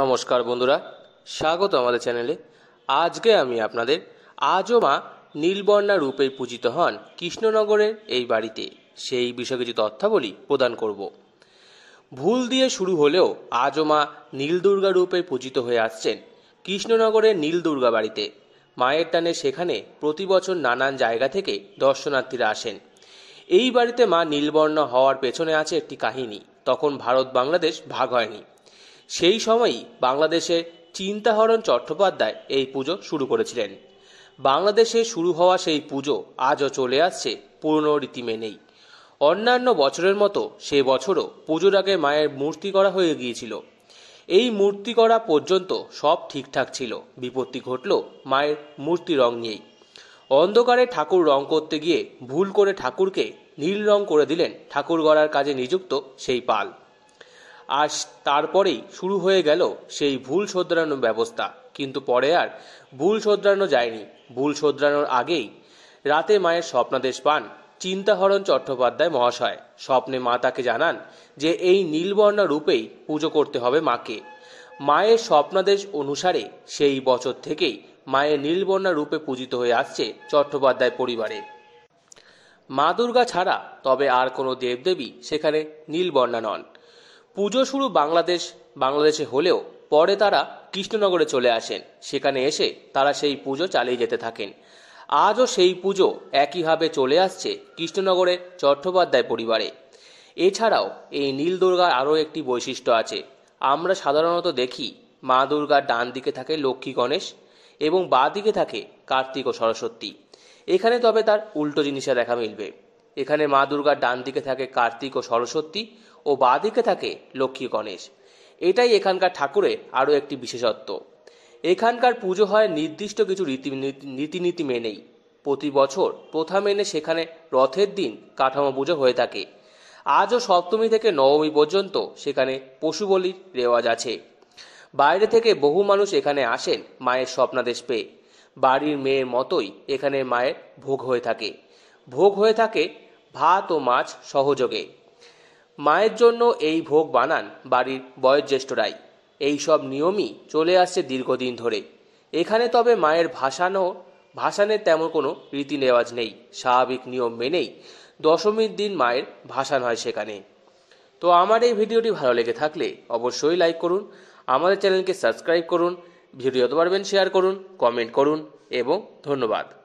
নমস্কার বন্ধুরা স্বাগত আমাদের চ্যানেলে আজকে আমি আপনাদের আজও মা নীলবর্ণা রূপে পূজিত হন কৃষ্ণনগরের এই বাড়িতে সেই বিষয়ে কিছু তথ্যাবলী প্রদান করব ভুল দিয়ে শুরু হলেও আজও মা নীলদুর্গা রূপে পূজিত হয়ে আসছেন কৃষ্ণনগরের নীলদুর্গা বাড়িতে মায়ের টানে সেখানে প্রতি বছর নানান জায়গা থেকে দর্শনার্থীরা আসেন এই বাড়িতে মা নীলবর্ণ হওয়ার পেছনে আছে একটি কাহিনী তখন ভারত বাংলাদেশ ভাগ হয়নি সেই সময়ই বাংলাদেশে চিন্তাহরণ চট্টোপাধ্যায় এই পুজো শুরু করেছিলেন বাংলাদেশে শুরু হওয়া সেই পুজো আজও চলে আসছে পুরনো রীতি মেনেই অন্যান্য বছরের মতো সে বছরও পুজোর আগে মায়ের মূর্তি করা হয়ে গিয়েছিল এই মূর্তি করা পর্যন্ত সব ঠিকঠাক ছিল বিপত্তি ঘটল মায়ের মূর্তি রং নিয়েই অন্ধকারে ঠাকুর রং করতে গিয়ে ভুল করে ঠাকুরকে নীল রং করে দিলেন ঠাকুর গড়ার কাজে নিযুক্ত সেই পাল আর তারপরেই শুরু হয়ে গেল সেই ভুল শোধরানোর ব্যবস্থা কিন্তু পরে আর ভুল শোধরানো যায়নি ভুল শোধরানোর আগেই রাতে মায়ের স্বপ্নাদেশ পান চিন্তাহরণ চট্টোপাধ্যায় মহাশয় স্বপ্নে মা তাকে জানান যে এই নীলবর্ণা রূপেই পুজো করতে হবে মাকে মায়ের স্বপ্নাদেশ অনুসারে সেই বছর থেকেই মায়ের নীলবর্ণা রূপে পূজিত হয়ে আসছে চট্টোপাধ্যায় পরিবারে মা দুর্গা ছাড়া তবে আর কোনো দেবদেবী সেখানে নীলবর্ণা নন পুজো শুরু বাংলাদেশ বাংলাদেশে হলেও পরে তারা কৃষ্ণনগরে চলে আসেন সেখানে এসে তারা সেই পুজো চালিয়ে যেতে থাকেন আজও সেই পুজো একইভাবে চলে আসছে কৃষ্ণনগরের চট্টোপাধ্যায় পরিবারে এছাড়াও এই নীল দুর্গার আরও একটি বৈশিষ্ট্য আছে আমরা সাধারণত দেখি মা দুর্গার ডান দিকে থাকে লক্ষ্মী গণেশ এবং বাঁ দিকে থাকে কার্তিক ও সরস্বতী এখানে তবে তার উল্টো জিনিসে দেখা মিলবে এখানে মা দুর্গার ডান দিকে থাকে কার্তিক ও সরস্বতী ও বাঁ দিকে থাকে লক্ষ্মী গণেশ এটাই এখানকার ঠাকুরের আরও একটি বিশেষত্ব এখানকার পুজো হয় নির্দিষ্ট কিছু রীতি রীতিনীতি মেনেই প্রতি বছর প্রথা মেনে সেখানে রথের দিন কাঠামো পুজো হয়ে থাকে আজও সপ্তমী থেকে নবমী পর্যন্ত সেখানে পশু বলির রেওয়াজ আছে বাইরে থেকে বহু মানুষ এখানে আসেন মায়ের স্বপ্নাদেশ পেয়ে বাড়ির মেয়ের মতোই এখানে মায়ের ভোগ হয়ে থাকে ভোগ হয়ে থাকে ভাত ও মাছ সহযোগে মায়ের জন্য এই ভোগ বানান বাড়ির বয়োজ্যেষ্ঠরাই এই সব নিয়মই চলে আসছে দীর্ঘদিন ধরে এখানে তবে মায়ের ভাসানো ভাসানের তেমন কোনো রীতি রেওয়াজ নেই স্বাভাবিক নিয়ম মেনেই দশমীর দিন মায়ের ভাসান হয় সেখানে তো আমার এই ভিডিওটি ভালো লেগে থাকলে অবশ্যই লাইক করুন আমাদের চ্যানেলকে সাবস্ক্রাইব করুন ভিডিও পারবেন শেয়ার করুন কমেন্ট করুন এবং ধন্যবাদ